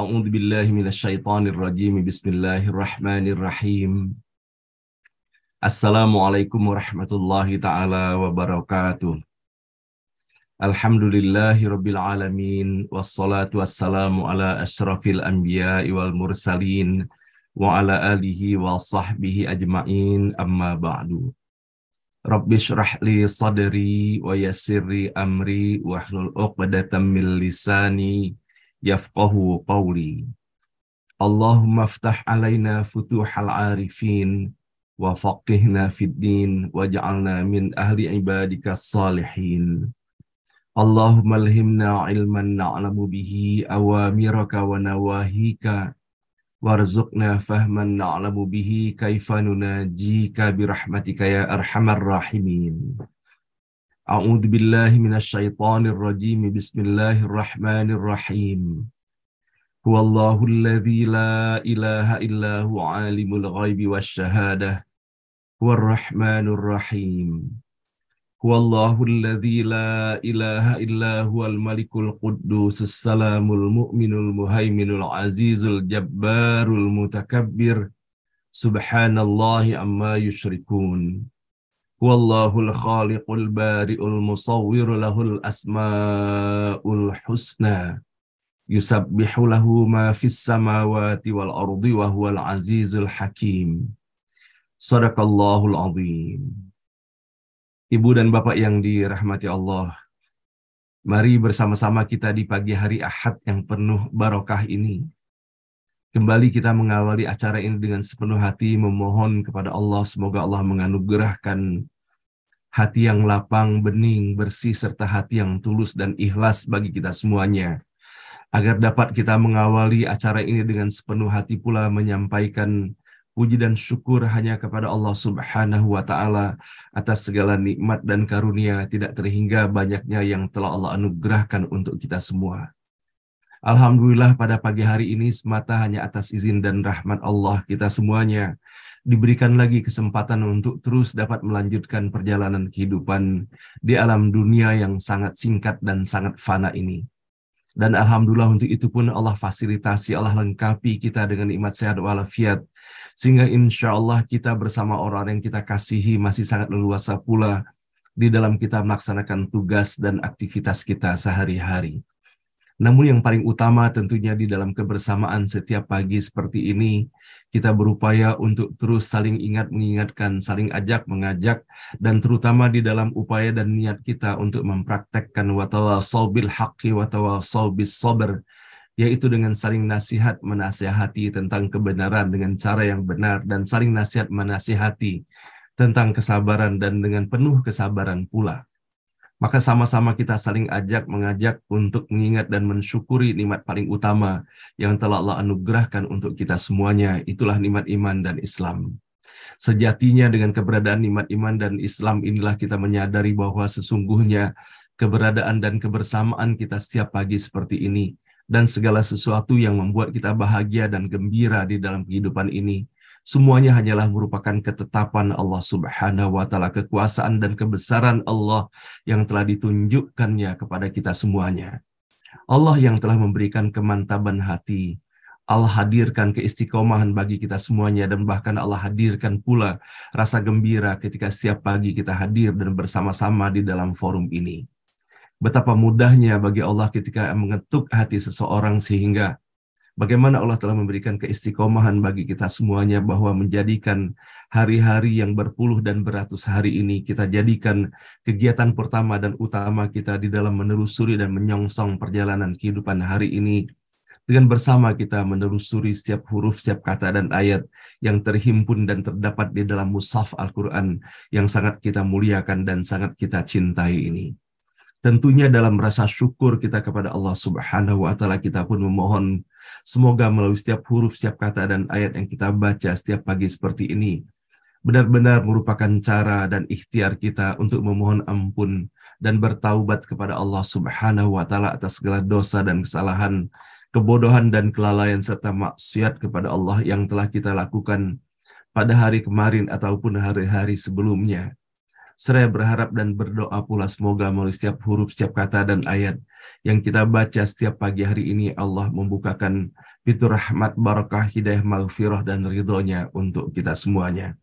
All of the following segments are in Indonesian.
أعوذ بالله من الشيطان الرجيم بسم الله الرحمن الرحيم السلام عليكم ورحمة الله تعالى وبركاته الحمد لله رب العالمين والصلاة والسلام على أشرف الأنبياء والمرسلين وعلى آله وصحبه أجمعين أما بعد Rabbi syrah li sadri wa yassirli amri wahlul 'uqdatam min lisani yafqahu qawli. Allahumma ftah alaina futuhal arifin wa faqihna fid din waj'alna min ahli ibadika salihin. Allahumma alhimna ilman na'lamu bihi awamiraka wa nawahika warzuqna fahman na'lamu bihi kaifa nunajika birahmatika ya arhamar rahimin. Ameud bilaah min al-shaytan al-radiim Bismillahi al-Rahman al-Rahim. Huwa Allahul-Ladzillahillahul-Aalimul-Ghaib ghaib wal Huwa al-Rahman al-Rahim. Huwa Allahul-Ladzillahillahul-Malikul-Kudus Ssalamul-Mu'minul-Muhaiminul-Azizul-Jabbarul-Mutaqabir Subhanallah amma yushrikun Wallahul khaliqul bari'ul musawwiru lahul asma'ul husna. Yusabbihu lahu ma fis samawati wal ardi wa huwal azizul hakim. Sadaqallahul azim. Ibu dan Bapak yang dirahmati Allah, mari bersama-sama kita di pagi hari Ahad yang penuh barokah ini. Kembali kita mengawali acara ini dengan sepenuh hati memohon kepada Allah, semoga Allah menganugerahkan hati yang lapang, bening, bersih, serta hati yang tulus dan ikhlas bagi kita semuanya. Agar dapat kita mengawali acara ini dengan sepenuh hati pula menyampaikan puji dan syukur hanya kepada Allah Subhanahu wa taala atas segala nikmat dan karunia tidak terhingga banyaknya yang telah Allah anugerahkan untuk kita semua. Alhamdulillah pada pagi hari ini semata hanya atas izin dan rahmat Allah kita semuanya diberikan lagi kesempatan untuk terus dapat melanjutkan perjalanan kehidupan di alam dunia yang sangat singkat dan sangat fana ini. Dan Alhamdulillah untuk itu pun Allah fasilitasi, Allah lengkapi kita dengan imat sehat walafiat. Sehingga insya Allah kita bersama orang yang kita kasihi masih sangat leluasa pula di dalam kita melaksanakan tugas dan aktivitas kita sehari-hari. Namun yang paling utama tentunya di dalam kebersamaan setiap pagi seperti ini, kita berupaya untuk terus saling ingat mengingatkan, saling ajak mengajak, dan terutama di dalam upaya dan niat kita untuk mempraktekkan watawa sobil haqqi watawa sobis sober yaitu dengan saling nasihat menasihati tentang kebenaran dengan cara yang benar dan saling nasihat menasihati tentang kesabaran dan dengan penuh kesabaran pula. Maka sama-sama kita saling ajak mengajak untuk mengingat dan mensyukuri nikmat paling utama yang telah Allah anugerahkan untuk kita semuanya. Itulah nikmat iman dan Islam. Sejatinya dengan keberadaan nikmat iman dan Islam inilah kita menyadari bahwa sesungguhnya keberadaan dan kebersamaan kita setiap pagi seperti ini dan segala sesuatu yang membuat kita bahagia dan gembira di dalam kehidupan ini Semuanya hanyalah merupakan ketetapan Allah Subhanahu wa taala, kekuasaan dan kebesaran Allah yang telah ditunjukkannya kepada kita semuanya. Allah yang telah memberikan kemantaban hati, Allah hadirkan keistiqomahan bagi kita semuanya dan bahkan Allah hadirkan pula rasa gembira ketika setiap pagi kita hadir dan bersama-sama di dalam forum ini. Betapa mudahnya bagi Allah ketika mengetuk hati seseorang sehingga Bagaimana Allah telah memberikan keistiqomahan bagi kita semuanya bahwa menjadikan hari-hari yang berpuluh dan beratus hari ini kita jadikan kegiatan pertama dan utama kita di dalam menelusuri dan menyongsong perjalanan kehidupan hari ini dengan bersama kita menelusuri setiap huruf, setiap kata dan ayat yang terhimpun dan terdapat di dalam mushaf Al-Quran yang sangat kita muliakan dan sangat kita cintai ini. Tentunya dalam rasa syukur kita kepada Allah Subhanahu wa taala kita pun memohon Semoga melalui setiap huruf, setiap kata, dan ayat yang kita baca setiap pagi seperti ini, benar-benar merupakan cara dan ikhtiar kita untuk memohon ampun dan bertaubat kepada Allah Subhanahu wa taala atas segala dosa dan kesalahan, kebodohan dan kelalaian serta maksiat kepada Allah yang telah kita lakukan pada hari kemarin ataupun hari-hari sebelumnya. Saya berharap dan berdoa pula semoga melalui setiap huruf, setiap kata dan ayat yang kita baca setiap pagi hari ini Allah membukakan pintu rahmat, barakah, hidayah, maghfirah dan ridhonya untuk kita semuanya.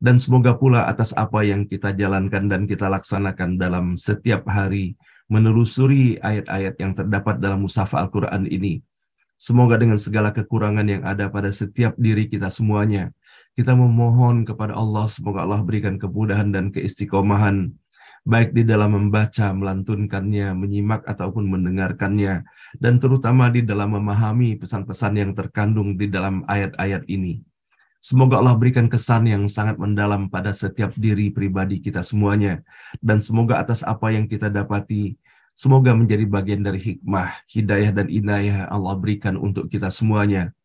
Dan semoga pula atas apa yang kita jalankan dan kita laksanakan dalam setiap hari menelusuri ayat-ayat yang terdapat dalam mushaf Al-Quran ini. Semoga dengan segala kekurangan yang ada pada setiap diri kita semuanya, kita memohon kepada Allah semoga Allah berikan kemudahan dan keistiqomahan baik di dalam membaca, melantunkannya, menyimak ataupun mendengarkannya dan terutama di dalam memahami pesan-pesan yang terkandung di dalam ayat-ayat ini. Semoga Allah berikan kesan yang sangat mendalam pada setiap diri pribadi kita semuanya dan semoga atas apa yang kita dapati semoga menjadi bagian dari hikmah, hidayah dan inayah Allah berikan untuk kita semuanya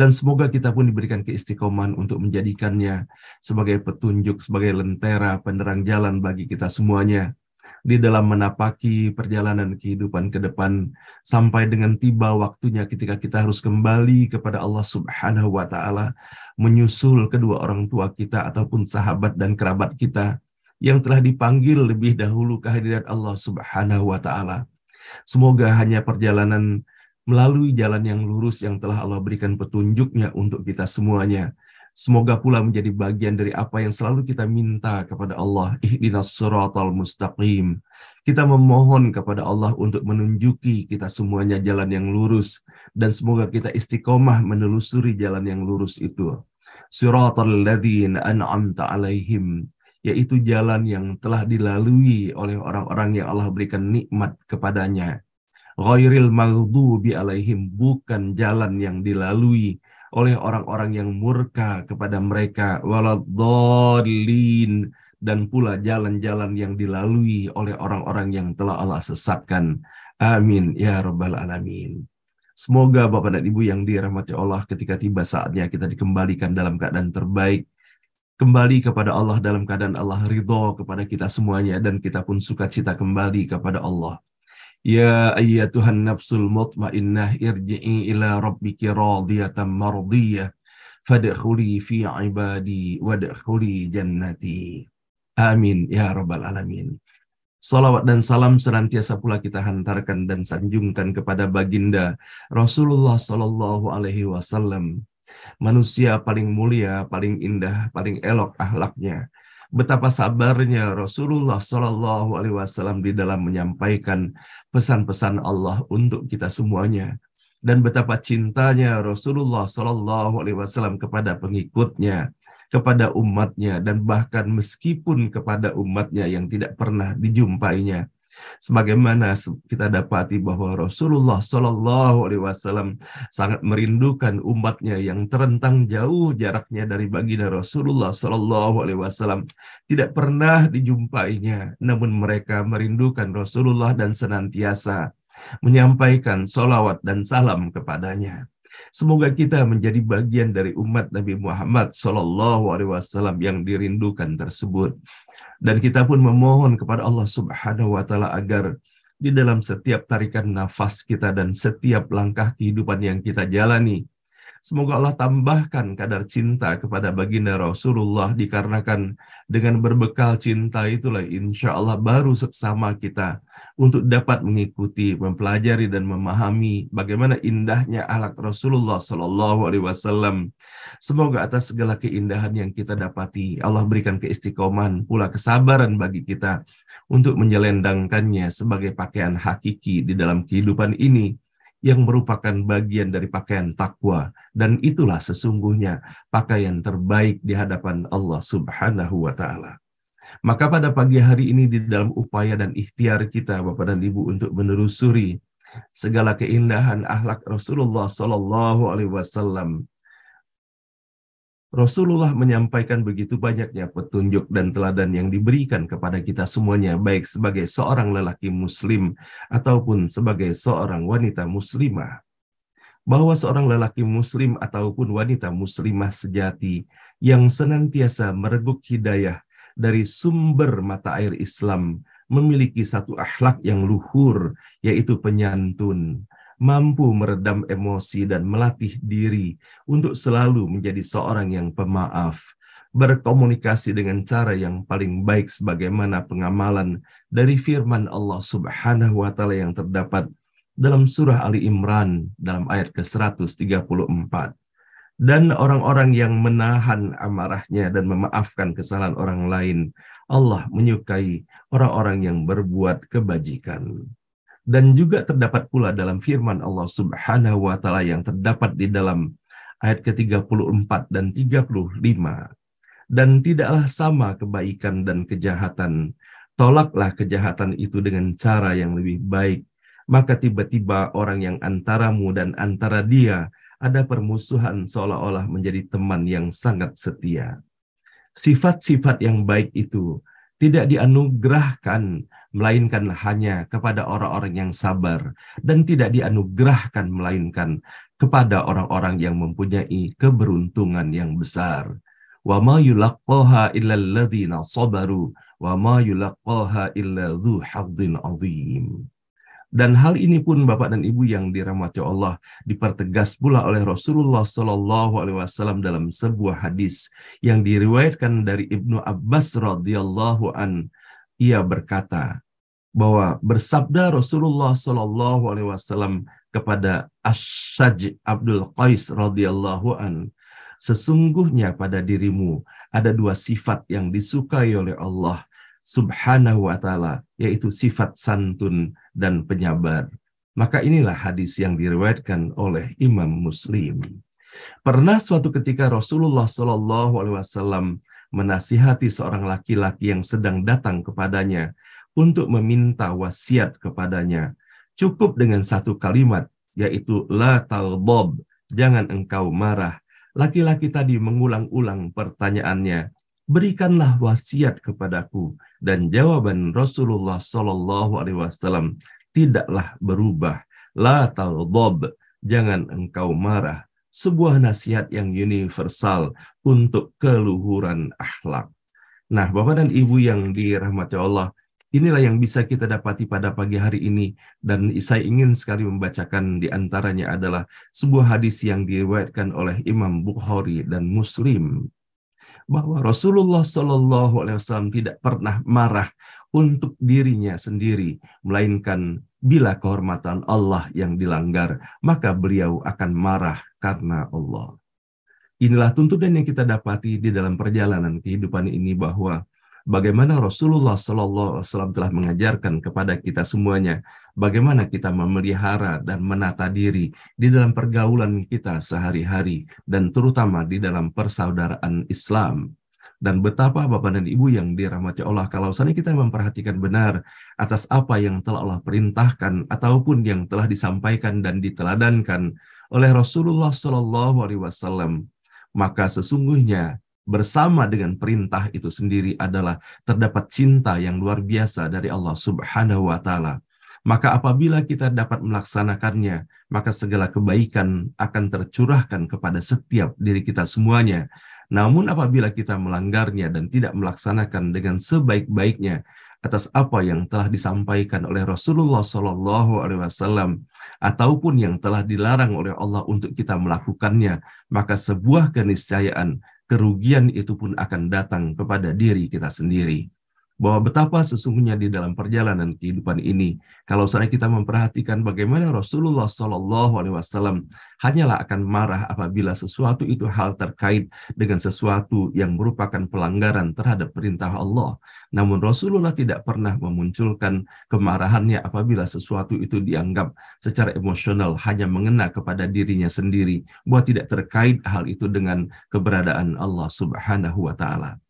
dan semoga kita pun diberikan keistiqoman untuk menjadikannya sebagai petunjuk, sebagai lentera, penerang jalan bagi kita semuanya di dalam menapaki perjalanan kehidupan ke depan sampai dengan tiba waktunya ketika kita harus kembali kepada Allah Subhanahu wa taala menyusul kedua orang tua kita ataupun sahabat dan kerabat kita yang telah dipanggil lebih dahulu kehadiran Allah Subhanahu wa taala. Semoga hanya perjalanan melalui jalan yang lurus yang telah Allah berikan petunjuknya untuk kita semuanya. Semoga pula menjadi bagian dari apa yang selalu kita minta kepada Allah. Ihdinas suratal mustaqim. Kita memohon kepada Allah untuk menunjuki kita semuanya jalan yang lurus. Dan semoga kita istiqomah menelusuri jalan yang lurus itu. Suratal ladhin an'amta alaihim. Yaitu jalan yang telah dilalui oleh orang-orang yang Allah berikan nikmat kepadanya ghairil maghdubi alaihim bukan jalan yang dilalui oleh orang-orang yang murka kepada mereka waladolin dan pula jalan-jalan yang dilalui oleh orang-orang yang telah Allah sesatkan. Amin ya rabbal alamin. Semoga Bapak dan Ibu yang dirahmati Allah ketika tiba saatnya kita dikembalikan dalam keadaan terbaik kembali kepada Allah dalam keadaan Allah ridho kepada kita semuanya dan kita pun sukacita kembali kepada Allah. Ya ayyatuhan nafsul mutmainnah irji'i ila rabbiki radiyatan mardiyah fadkhuli fi ibadi wadkhuli jannati. Amin ya rabbal alamin. Salawat dan salam senantiasa pula kita hantarkan dan sanjungkan kepada baginda Rasulullah Sallallahu Alaihi Wasallam, manusia paling mulia, paling indah, paling elok ahlaknya, betapa sabarnya Rasulullah Shallallahu Alaihi Wasallam di dalam menyampaikan pesan-pesan Allah untuk kita semuanya dan betapa cintanya Rasulullah Shallallahu Alaihi Wasallam kepada pengikutnya, kepada umatnya dan bahkan meskipun kepada umatnya yang tidak pernah dijumpainya Sebagaimana kita dapati bahwa Rasulullah Shallallahu Alaihi Wasallam sangat merindukan umatnya yang terentang jauh jaraknya dari baginda Rasulullah Shallallahu Alaihi Wasallam tidak pernah dijumpainya, namun mereka merindukan Rasulullah dan senantiasa menyampaikan sholawat dan salam kepadanya. Semoga kita menjadi bagian dari umat Nabi Muhammad Shallallahu Alaihi Wasallam yang dirindukan tersebut. Dan kita pun memohon kepada Allah Subhanahu wa taala agar di dalam setiap tarikan nafas kita dan setiap langkah kehidupan yang kita jalani, Semoga Allah tambahkan kadar cinta kepada baginda Rasulullah dikarenakan dengan berbekal cinta itulah insya Allah baru seksama kita untuk dapat mengikuti, mempelajari dan memahami bagaimana indahnya alat Rasulullah Shallallahu Alaihi Wasallam. Semoga atas segala keindahan yang kita dapati Allah berikan keistiqoman pula kesabaran bagi kita untuk menjelendangkannya sebagai pakaian hakiki di dalam kehidupan ini yang merupakan bagian dari pakaian takwa dan itulah sesungguhnya pakaian terbaik di hadapan Allah Subhanahu wa taala. Maka pada pagi hari ini di dalam upaya dan ikhtiar kita Bapak dan Ibu untuk menelusuri segala keindahan akhlak Rasulullah Shallallahu alaihi wasallam Rasulullah menyampaikan begitu banyaknya petunjuk dan teladan yang diberikan kepada kita semuanya, baik sebagai seorang lelaki Muslim ataupun sebagai seorang wanita Muslimah, bahwa seorang lelaki Muslim ataupun wanita Muslimah sejati yang senantiasa mereguk hidayah dari sumber mata air Islam memiliki satu akhlak yang luhur, yaitu penyantun, mampu meredam emosi dan melatih diri untuk selalu menjadi seorang yang pemaaf, berkomunikasi dengan cara yang paling baik sebagaimana pengamalan dari firman Allah Subhanahu wa taala yang terdapat dalam surah Ali Imran dalam ayat ke-134. Dan orang-orang yang menahan amarahnya dan memaafkan kesalahan orang lain, Allah menyukai orang-orang yang berbuat kebajikan dan juga terdapat pula dalam firman Allah Subhanahu wa taala yang terdapat di dalam ayat ke-34 dan 35. Dan tidaklah sama kebaikan dan kejahatan. Tolaklah kejahatan itu dengan cara yang lebih baik. Maka tiba-tiba orang yang antaramu dan antara dia ada permusuhan seolah-olah menjadi teman yang sangat setia. Sifat-sifat yang baik itu tidak dianugerahkan melainkan hanya kepada orang-orang yang sabar dan tidak dianugerahkan melainkan kepada orang-orang yang mempunyai keberuntungan yang besar. Wa ma yulaqqaha illa sabaru wa ma yulaqqaha illa dhu 'adzim. Dan hal ini pun Bapak dan Ibu yang dirahmati Allah dipertegas pula oleh Rasulullah Shallallahu Alaihi Wasallam dalam sebuah hadis yang diriwayatkan dari Ibnu Abbas radhiyallahu an ia berkata bahwa bersabda Rasulullah Shallallahu Alaihi Wasallam kepada Ashaj Abdul Qais radhiyallahu an sesungguhnya pada dirimu ada dua sifat yang disukai oleh Allah Subhanahu wa taala yaitu sifat santun dan penyabar maka inilah hadis yang diriwayatkan oleh Imam Muslim pernah suatu ketika Rasulullah Shallallahu Alaihi Wasallam menasihati seorang laki-laki yang sedang datang kepadanya untuk meminta wasiat kepadanya. Cukup dengan satu kalimat, yaitu La talbob, jangan engkau marah. Laki-laki tadi mengulang-ulang pertanyaannya, berikanlah wasiat kepadaku. Dan jawaban Rasulullah Shallallahu Alaihi Wasallam tidaklah berubah. La talbob, jangan engkau marah sebuah nasihat yang universal untuk keluhuran akhlak. Nah, Bapak dan Ibu yang dirahmati Allah, inilah yang bisa kita dapati pada pagi hari ini. Dan saya ingin sekali membacakan di antaranya adalah sebuah hadis yang diriwayatkan oleh Imam Bukhari dan Muslim bahwa Rasulullah Shallallahu Alaihi Wasallam tidak pernah marah untuk dirinya sendiri, melainkan bila kehormatan Allah yang dilanggar, maka beliau akan marah karena Allah. Inilah tuntutan yang kita dapati di dalam perjalanan kehidupan ini bahwa bagaimana Rasulullah Shallallahu Alaihi Wasallam telah mengajarkan kepada kita semuanya bagaimana kita memelihara dan menata diri di dalam pergaulan kita sehari-hari dan terutama di dalam persaudaraan Islam dan betapa Bapak dan Ibu yang dirahmati Allah kalau seandainya kita memperhatikan benar atas apa yang telah Allah perintahkan ataupun yang telah disampaikan dan diteladankan oleh Rasulullah Shallallahu Alaihi Wasallam maka sesungguhnya bersama dengan perintah itu sendiri adalah terdapat cinta yang luar biasa dari Allah Subhanahu wa taala. Maka apabila kita dapat melaksanakannya, maka segala kebaikan akan tercurahkan kepada setiap diri kita semuanya. Namun apabila kita melanggarnya dan tidak melaksanakan dengan sebaik-baiknya atas apa yang telah disampaikan oleh Rasulullah Shallallahu Alaihi Wasallam ataupun yang telah dilarang oleh Allah untuk kita melakukannya, maka sebuah keniscayaan kerugian itu pun akan datang kepada diri kita sendiri bahwa betapa sesungguhnya di dalam perjalanan kehidupan ini, kalau seandainya kita memperhatikan bagaimana Rasulullah Shallallahu Alaihi Wasallam hanyalah akan marah apabila sesuatu itu hal terkait dengan sesuatu yang merupakan pelanggaran terhadap perintah Allah. Namun Rasulullah tidak pernah memunculkan kemarahannya apabila sesuatu itu dianggap secara emosional hanya mengena kepada dirinya sendiri, buat tidak terkait hal itu dengan keberadaan Allah Subhanahu wa taala.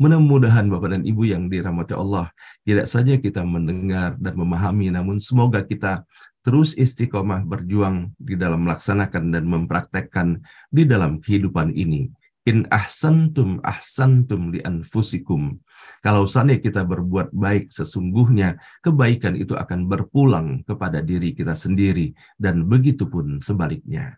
Mudah-mudahan Bapak dan Ibu yang dirahmati Allah, tidak saja kita mendengar dan memahami, namun semoga kita terus istiqomah berjuang di dalam melaksanakan dan mempraktekkan di dalam kehidupan ini. In ahsantum ahsantum li anfusikum. Kalau seandainya kita berbuat baik sesungguhnya, kebaikan itu akan berpulang kepada diri kita sendiri dan begitu pun sebaliknya.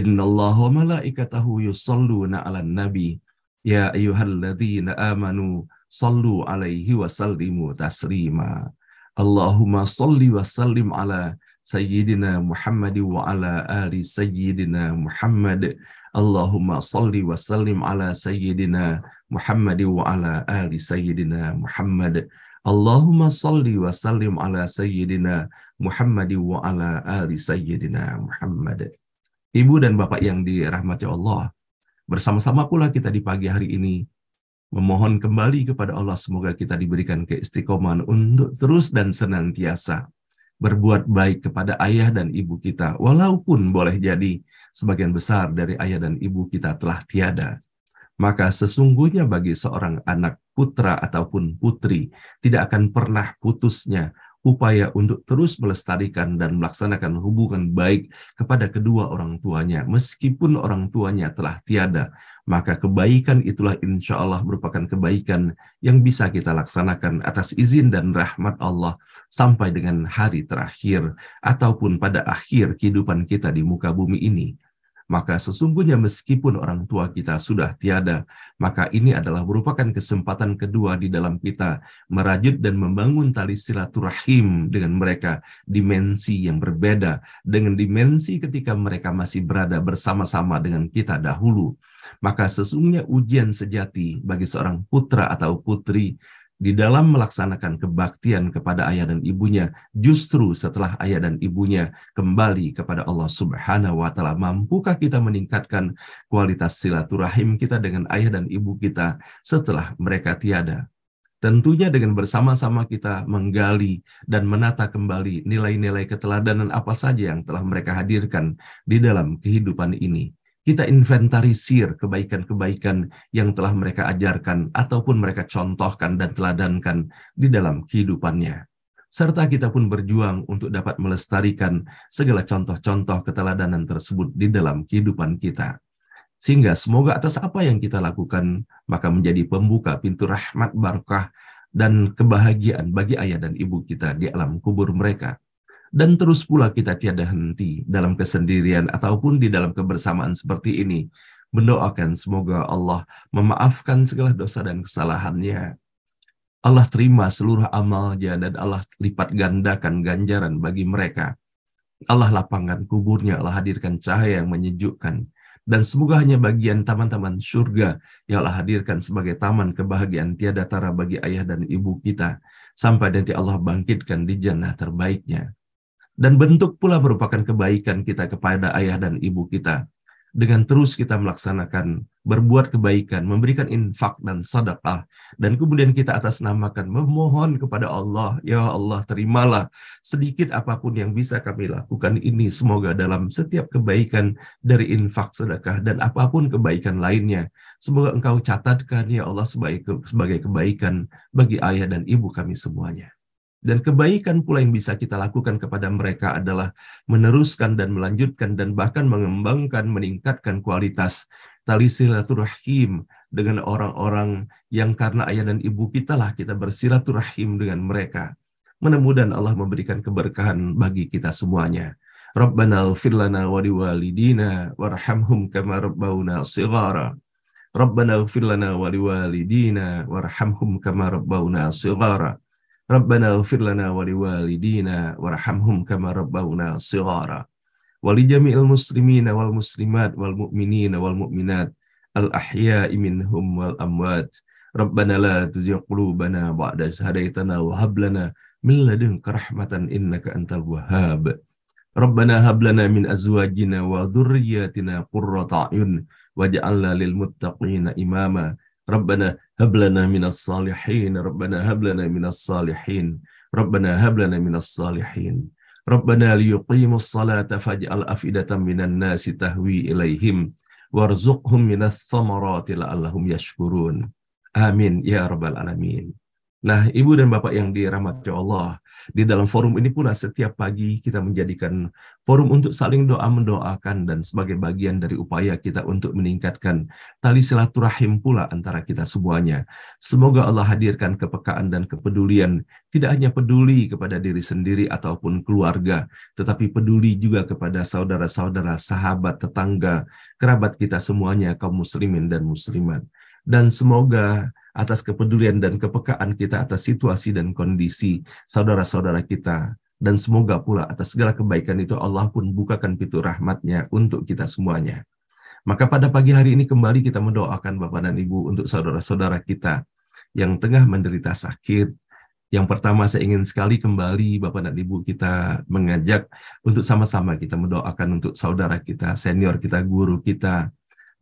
Innallaha malaikatahu yusalluna 'alan nabi Ya ayyuhalladzina amanu sallu alaihi wa sallimu taslima. Allahumma salli wa sallim ala sayyidina Muhammad wa ala ali sayyidina Muhammad. Allahumma salli wa sallim ala sayyidina Muhammad wa ala ali sayyidina Muhammad. Allahumma salli wa sallim ala sayyidina Muhammad wa ala ali sayyidina Muhammad. Ibu dan Bapak yang dirahmati Allah, Bersama-sama pula kita di pagi hari ini memohon kembali kepada Allah semoga kita diberikan keistiqomahan untuk terus dan senantiasa berbuat baik kepada ayah dan ibu kita walaupun boleh jadi sebagian besar dari ayah dan ibu kita telah tiada maka sesungguhnya bagi seorang anak putra ataupun putri tidak akan pernah putusnya upaya untuk terus melestarikan dan melaksanakan hubungan baik kepada kedua orang tuanya, meskipun orang tuanya telah tiada, maka kebaikan itulah insya Allah merupakan kebaikan yang bisa kita laksanakan atas izin dan rahmat Allah sampai dengan hari terakhir ataupun pada akhir kehidupan kita di muka bumi ini maka sesungguhnya meskipun orang tua kita sudah tiada, maka ini adalah merupakan kesempatan kedua di dalam kita merajut dan membangun tali silaturahim dengan mereka, dimensi yang berbeda dengan dimensi ketika mereka masih berada bersama-sama dengan kita dahulu. Maka sesungguhnya ujian sejati bagi seorang putra atau putri di dalam melaksanakan kebaktian kepada ayah dan ibunya, justru setelah ayah dan ibunya kembali kepada Allah Subhanahu wa Ta'ala, mampukah kita meningkatkan kualitas silaturahim kita dengan ayah dan ibu kita setelah mereka tiada? Tentunya dengan bersama-sama kita menggali dan menata kembali nilai-nilai keteladanan apa saja yang telah mereka hadirkan di dalam kehidupan ini kita inventarisir kebaikan-kebaikan yang telah mereka ajarkan ataupun mereka contohkan dan teladankan di dalam kehidupannya. Serta kita pun berjuang untuk dapat melestarikan segala contoh-contoh keteladanan tersebut di dalam kehidupan kita. Sehingga semoga atas apa yang kita lakukan, maka menjadi pembuka pintu rahmat barakah dan kebahagiaan bagi ayah dan ibu kita di alam kubur mereka dan terus pula kita tiada henti dalam kesendirian ataupun di dalam kebersamaan seperti ini. Mendoakan semoga Allah memaafkan segala dosa dan kesalahannya. Allah terima seluruh amalnya dan Allah lipat gandakan ganjaran bagi mereka. Allah lapangkan kuburnya, Allah hadirkan cahaya yang menyejukkan. Dan semoga hanya bagian taman-taman surga yang Allah hadirkan sebagai taman kebahagiaan tiada tara bagi ayah dan ibu kita. Sampai nanti Allah bangkitkan di jannah terbaiknya. Dan bentuk pula merupakan kebaikan kita kepada ayah dan ibu kita. Dengan terus kita melaksanakan, berbuat kebaikan, memberikan infak dan sadaqah. Dan kemudian kita atas namakan memohon kepada Allah, Ya Allah terimalah sedikit apapun yang bisa kami lakukan ini. Semoga dalam setiap kebaikan dari infak sedekah dan apapun kebaikan lainnya. Semoga engkau catatkan Ya Allah sebagai, sebagai kebaikan bagi ayah dan ibu kami semuanya. Dan kebaikan pula yang bisa kita lakukan kepada mereka adalah meneruskan dan melanjutkan dan bahkan mengembangkan, meningkatkan kualitas tali silaturahim dengan orang-orang yang karena ayah dan ibu kita lah kita bersilaturahim dengan mereka. menemudan Allah memberikan keberkahan bagi kita semuanya. Rabbana ighfir lana wa liwalidina warhamhum kama rabbawna shighara. Rabbana ighfir lana wa liwalidina warhamhum kama rabbawna shighara. Rabbana ufir lana wa liwalidina warhamhum kama rabbawna shighara. Wa li jami'il muslimina wal muslimat wal mu'minina wal mu'minat al ahya'i minhum wal amwat. Rabbana la tuzigh qulubana ba'da idh wa hablana min ladun karahmatan innaka antal wahhab. Rabbana hablana min azwajina wa dhurriyyatina qurrata a'yun waj'alna lil muttaqina imama. Rabbana hablana minas salihin, Rabbana hablana minas salihin, Rabbana hablana minas salihin. Rabbana liyuqimus salata faj'al afidatan minan nasi tahwi ilaihim warzuqhum minas thamarati la'allahum yashkurun. Amin ya rabbal alamin. Nah, Ibu dan Bapak yang dirahmati Allah, di dalam forum ini pula setiap pagi kita menjadikan forum untuk saling doa mendoakan dan sebagai bagian dari upaya kita untuk meningkatkan tali silaturahim pula antara kita semuanya. Semoga Allah hadirkan kepekaan dan kepedulian, tidak hanya peduli kepada diri sendiri ataupun keluarga, tetapi peduli juga kepada saudara-saudara, sahabat, tetangga, kerabat kita semuanya, kaum muslimin dan muslimat dan semoga atas kepedulian dan kepekaan kita atas situasi dan kondisi saudara-saudara kita. Dan semoga pula atas segala kebaikan itu Allah pun bukakan pintu rahmatnya untuk kita semuanya. Maka pada pagi hari ini kembali kita mendoakan Bapak dan Ibu untuk saudara-saudara kita yang tengah menderita sakit. Yang pertama saya ingin sekali kembali Bapak dan Ibu kita mengajak untuk sama-sama kita mendoakan untuk saudara kita, senior kita, guru kita,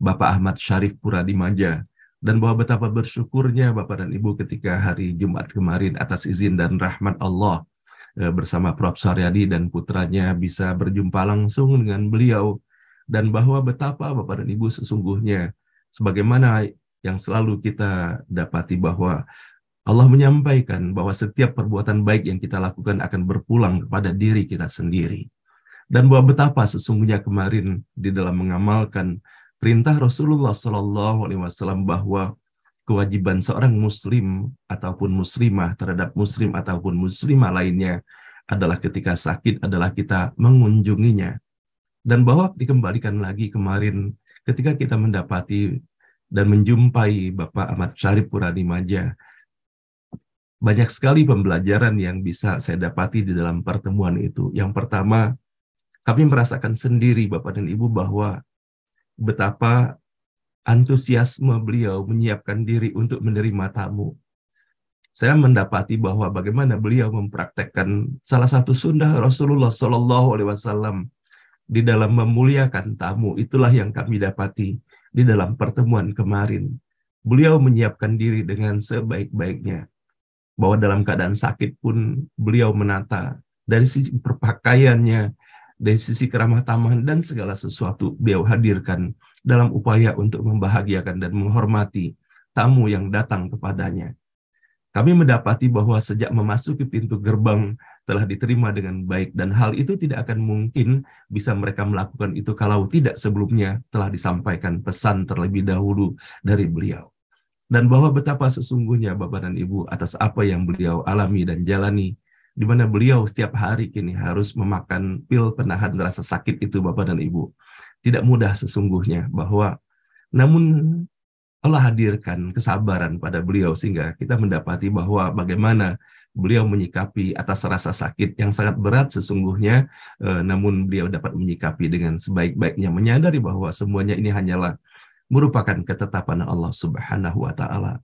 Bapak Ahmad Syarif Puradimaja, dan bahwa betapa bersyukurnya Bapak dan Ibu ketika hari Jumat kemarin atas izin dan rahmat Allah eh, bersama Prof. Suryadi dan putranya bisa berjumpa langsung dengan beliau dan bahwa betapa Bapak dan Ibu sesungguhnya sebagaimana yang selalu kita dapati bahwa Allah menyampaikan bahwa setiap perbuatan baik yang kita lakukan akan berpulang kepada diri kita sendiri. Dan bahwa betapa sesungguhnya kemarin di dalam mengamalkan perintah Rasulullah Shallallahu Alaihi Wasallam bahwa kewajiban seorang muslim ataupun muslimah terhadap muslim ataupun muslimah lainnya adalah ketika sakit adalah kita mengunjunginya dan bahwa dikembalikan lagi kemarin ketika kita mendapati dan menjumpai Bapak Ahmad Syarif Maja banyak sekali pembelajaran yang bisa saya dapati di dalam pertemuan itu. Yang pertama, kami merasakan sendiri Bapak dan Ibu bahwa betapa antusiasme beliau menyiapkan diri untuk menerima tamu. Saya mendapati bahwa bagaimana beliau mempraktekkan salah satu sunnah Rasulullah Shallallahu Alaihi Wasallam di dalam memuliakan tamu itulah yang kami dapati di dalam pertemuan kemarin. Beliau menyiapkan diri dengan sebaik-baiknya bahwa dalam keadaan sakit pun beliau menata dari sisi perpakaiannya, dari sisi keramah tamahan dan segala sesuatu beliau hadirkan dalam upaya untuk membahagiakan dan menghormati tamu yang datang kepadanya. Kami mendapati bahwa sejak memasuki pintu gerbang telah diterima dengan baik dan hal itu tidak akan mungkin bisa mereka melakukan itu kalau tidak sebelumnya telah disampaikan pesan terlebih dahulu dari beliau. Dan bahwa betapa sesungguhnya Bapak dan Ibu atas apa yang beliau alami dan jalani, di mana beliau setiap hari kini harus memakan pil penahan rasa sakit itu Bapak dan Ibu. Tidak mudah sesungguhnya bahwa namun Allah hadirkan kesabaran pada beliau sehingga kita mendapati bahwa bagaimana beliau menyikapi atas rasa sakit yang sangat berat sesungguhnya eh, namun beliau dapat menyikapi dengan sebaik-baiknya menyadari bahwa semuanya ini hanyalah merupakan ketetapan Allah Subhanahu wa taala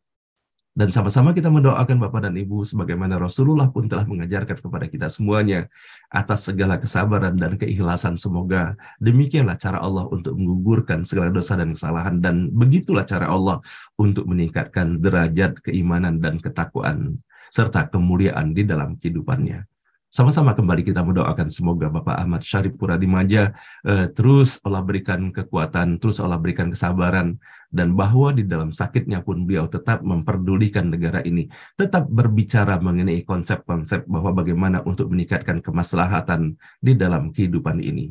dan sama-sama kita mendoakan Bapak dan Ibu sebagaimana Rasulullah pun telah mengajarkan kepada kita semuanya atas segala kesabaran dan keikhlasan. Semoga demikianlah cara Allah untuk menggugurkan segala dosa dan kesalahan dan begitulah cara Allah untuk meningkatkan derajat keimanan dan ketakwaan serta kemuliaan di dalam kehidupannya. Sama-sama kembali kita mendoakan semoga Bapak Ahmad Syarif Puradimaja eh, terus Allah berikan kekuatan, terus Allah berikan kesabaran, dan bahwa di dalam sakitnya pun beliau tetap memperdulikan negara ini, tetap berbicara mengenai konsep-konsep bahwa bagaimana untuk meningkatkan kemaslahatan di dalam kehidupan ini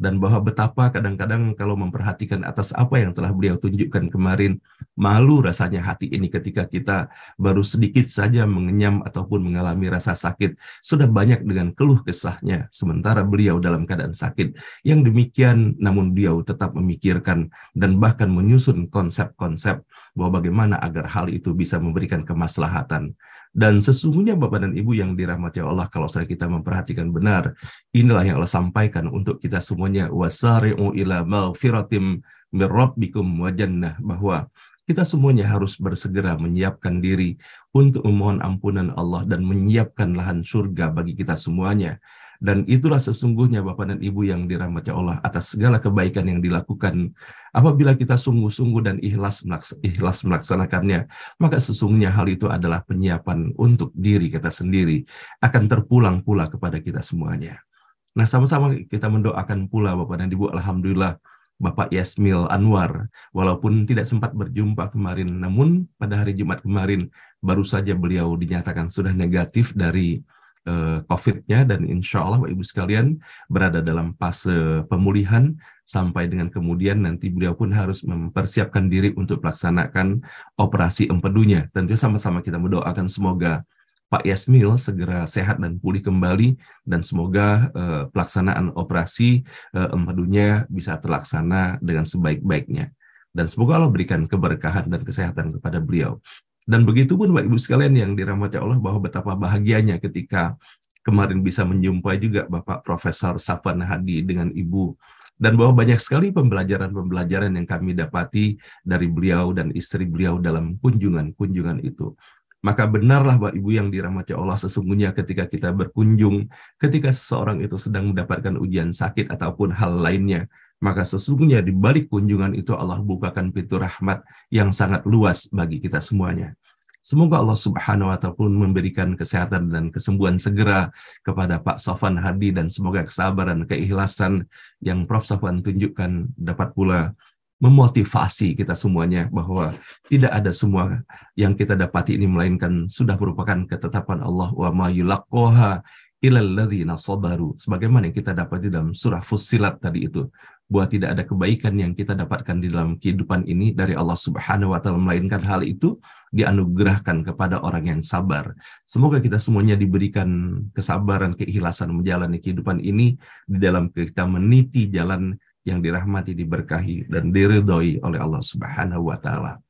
dan bahwa betapa kadang-kadang kalau memperhatikan atas apa yang telah beliau tunjukkan kemarin, malu rasanya hati ini ketika kita baru sedikit saja mengenyam ataupun mengalami rasa sakit, sudah banyak dengan keluh kesahnya, sementara beliau dalam keadaan sakit. Yang demikian, namun beliau tetap memikirkan dan bahkan menyusun konsep-konsep bahwa bagaimana agar hal itu bisa memberikan kemaslahatan. Dan sesungguhnya Bapak dan Ibu yang dirahmati Allah, kalau saya kita memperhatikan benar, inilah yang Allah sampaikan untuk kita semuanya. Wasari'u ila maghfiratim mirrabbikum wa jannah. Bahwa kita semuanya harus bersegera menyiapkan diri untuk memohon ampunan Allah dan menyiapkan lahan surga bagi kita semuanya. Dan itulah sesungguhnya Bapak dan Ibu yang dirahmati Allah atas segala kebaikan yang dilakukan. Apabila kita sungguh-sungguh dan ikhlas, ikhlas melaksanakannya, maka sesungguhnya hal itu adalah penyiapan untuk diri kita sendiri. Akan terpulang pula kepada kita semuanya. Nah sama-sama kita mendoakan pula Bapak dan Ibu, Alhamdulillah, Bapak Yasmil Anwar, walaupun tidak sempat berjumpa kemarin, namun pada hari Jumat kemarin baru saja beliau dinyatakan sudah negatif dari uh, COVID-nya dan insya Allah Bapak Ibu sekalian berada dalam fase pemulihan sampai dengan kemudian nanti beliau pun harus mempersiapkan diri untuk melaksanakan operasi empedunya. Tentu sama-sama kita mendoakan semoga Pak Yasmil segera sehat dan pulih kembali dan semoga uh, pelaksanaan operasi uh, empedunya bisa terlaksana dengan sebaik-baiknya dan semoga Allah berikan keberkahan dan kesehatan kepada beliau. Dan begitu pun Bapak Ibu sekalian yang dirahmati Allah bahwa betapa bahagianya ketika kemarin bisa menjumpai juga Bapak Profesor Safanahadi Hadi dengan Ibu dan bahwa banyak sekali pembelajaran-pembelajaran yang kami dapati dari beliau dan istri beliau dalam kunjungan-kunjungan itu. Maka benarlah Bapak Ibu yang dirahmati Allah sesungguhnya ketika kita berkunjung, ketika seseorang itu sedang mendapatkan ujian sakit ataupun hal lainnya, maka sesungguhnya di balik kunjungan itu Allah bukakan pintu rahmat yang sangat luas bagi kita semuanya. Semoga Allah Subhanahu wa taala pun memberikan kesehatan dan kesembuhan segera kepada Pak Sofan Hadi dan semoga kesabaran, keikhlasan yang Prof Sofan tunjukkan dapat pula memotivasi kita semuanya bahwa tidak ada semua yang kita dapati ini melainkan sudah merupakan ketetapan Allah wa ma ilalladzina sabaru sebagaimana yang kita dapat di dalam surah Fussilat tadi itu buat tidak ada kebaikan yang kita dapatkan di dalam kehidupan ini dari Allah Subhanahu wa taala melainkan hal itu dianugerahkan kepada orang yang sabar. Semoga kita semuanya diberikan kesabaran, keikhlasan menjalani kehidupan ini di dalam kita meniti jalan yang dirahmati, diberkahi dan diridhoi oleh Allah Subhanahu wa taala.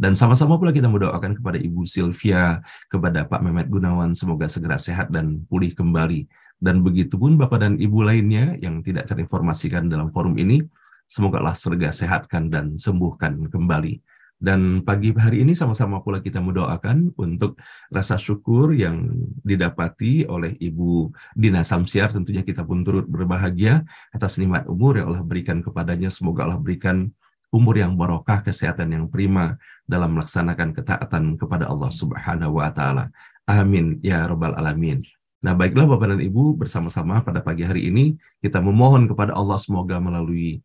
Dan sama-sama pula kita mendoakan kepada Ibu Sylvia, kepada Pak Mehmet Gunawan, semoga segera sehat dan pulih kembali. Dan begitu pun Bapak dan Ibu lainnya yang tidak terinformasikan dalam forum ini, semoga Allah serga sehatkan dan sembuhkan kembali. Dan pagi hari ini sama-sama pula kita mendoakan untuk rasa syukur yang didapati oleh Ibu Dina Samsiar. Tentunya kita pun turut berbahagia atas nikmat umur yang Allah berikan kepadanya. Semoga Allah berikan umur yang barokah, kesehatan yang prima dalam melaksanakan ketaatan kepada Allah Subhanahu wa taala. Amin ya rabbal alamin. Nah, baiklah Bapak dan Ibu, bersama-sama pada pagi hari ini kita memohon kepada Allah semoga melalui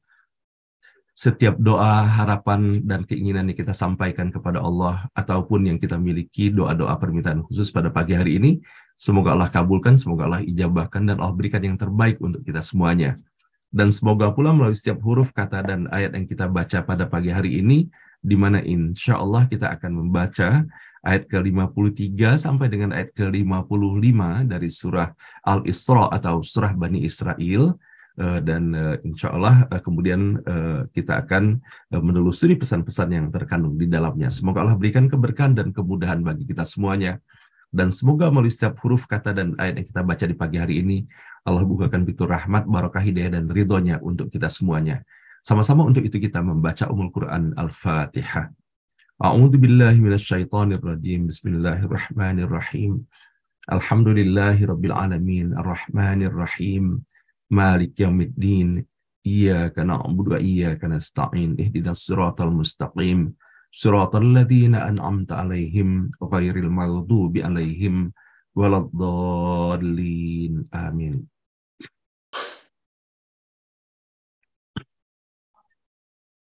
setiap doa, harapan, dan keinginan yang kita sampaikan kepada Allah ataupun yang kita miliki doa-doa permintaan khusus pada pagi hari ini, semoga Allah kabulkan, semoga Allah ijabahkan, dan Allah berikan yang terbaik untuk kita semuanya. Dan semoga pula melalui setiap huruf, kata, dan ayat yang kita baca pada pagi hari ini, di mana insya Allah kita akan membaca ayat ke-53 sampai dengan ayat ke-55 dari surah Al-Isra atau surah Bani Israel. Eh, dan eh, insya Allah eh, kemudian kita akan menelusuri pesan-pesan yang terkandung di dalamnya. Semoga Allah berikan keberkahan dan kemudahan bagi kita semuanya dan semoga melalui setiap huruf kata dan ayat yang kita baca di pagi hari ini Allah bukakan pintu rahmat, barokah hidayah dan ridhonya untuk kita semuanya. Sama-sama untuk itu kita membaca Umul Quran Al-Fatihah. A'udzu billahi minasyaitonir rajim. Bismillahirrahmanirrahim. Alhamdulillahi rabbil alamin arrahmanir rahim. Malik yaumiddin. Iyyaka na'budu wa iyyaka nasta'in. Ihdinas siratal mustaqim. Siratal ladzina an'amta 'alaihim ghairil maghdubi 'alaihim waladdallin. Amin.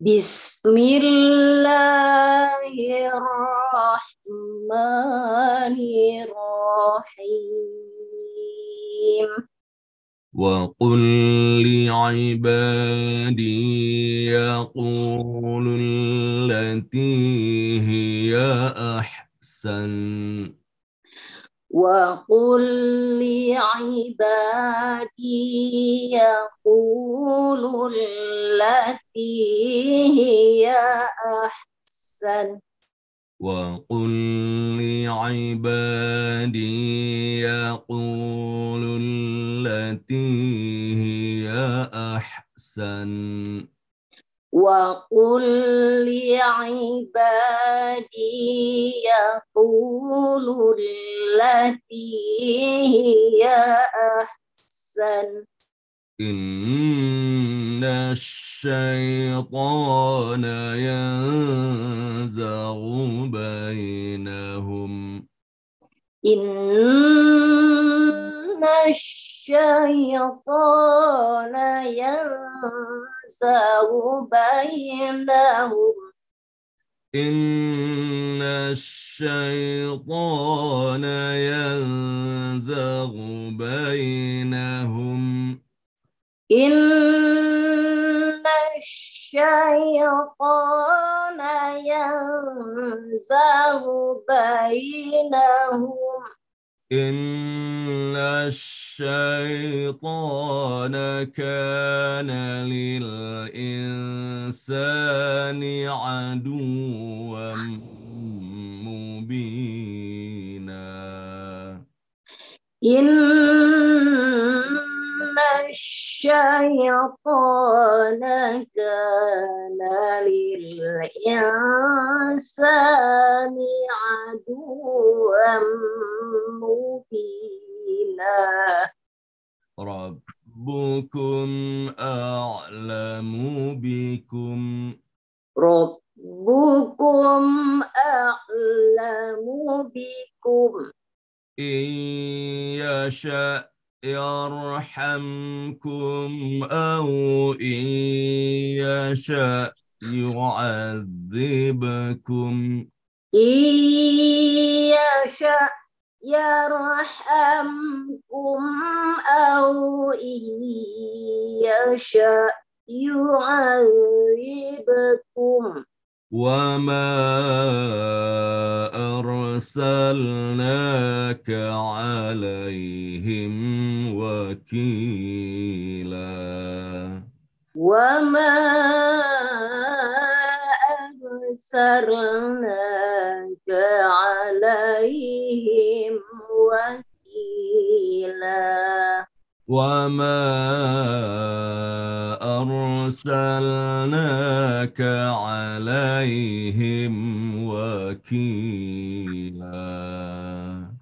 بسم الله الرحمن الرحيم وقل لعبادي يقول التي هي أحسن وقل لعبادي يقولوا التي هي أحسن وقل لعبادي يقولوا التي هي أحسن وقل لعبادي يقولوا التي هي أحسن إن الشيطان ينزغ بينهم إن الشيطان الشيطان ينساو بينهم إن الشيطان ينزغ بينهم إن الشيطان ينزغ بينهم إن الشيطان كان للإنسان عدوا مبينا إن الشيطان كان للإنسان عدوا مبينا ربكم أعلم بكم ربكم أعلم بكم إن يشأ يرحمكم أو إن يشاء يعذبكم إن يشاء يرحمكم أو إن يشاء يعذبكم وما أرسلناك عليهم وكيلا وما أرسلناك عليهم وكيلا وما أرسلناك لك عليهم وكيلا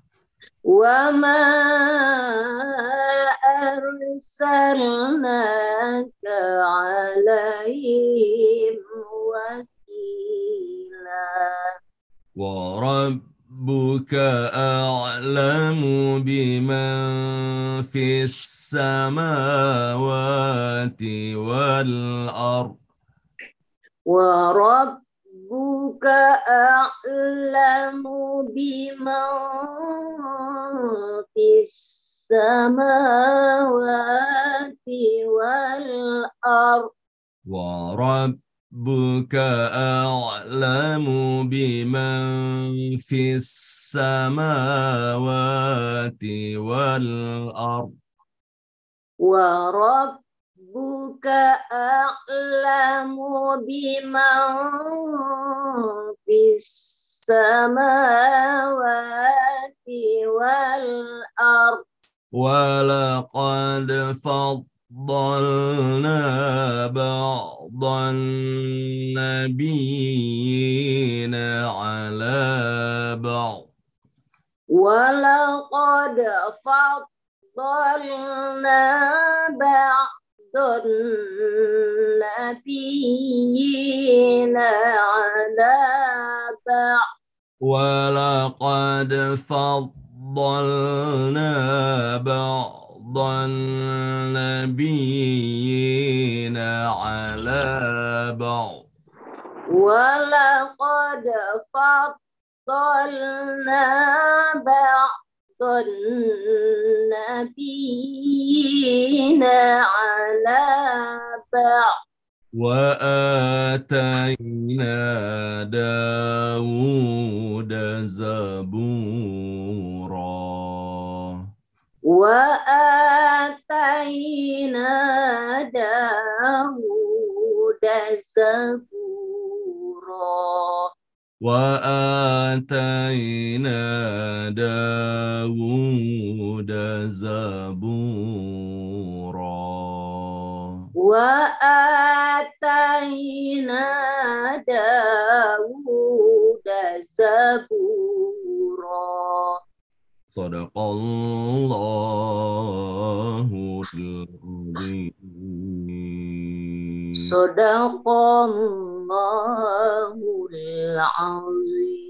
وما بمن في السماوات والأرض وربك أعلم بمن في السماوات والأرض ولقد فضل فضلنا بعض النبيين على بعض ولقد فضلنا بعض النبيين على بعض ولقد فضلنا بعض فضل النبيين على بعض ولقد فضلنا بعض النبيين على بعض وآتينا داود زبورا Wa atta ina daud azaburro. Wa atta ina daud Wa atta ina daud صدق الله العظيم صدق الله العظيم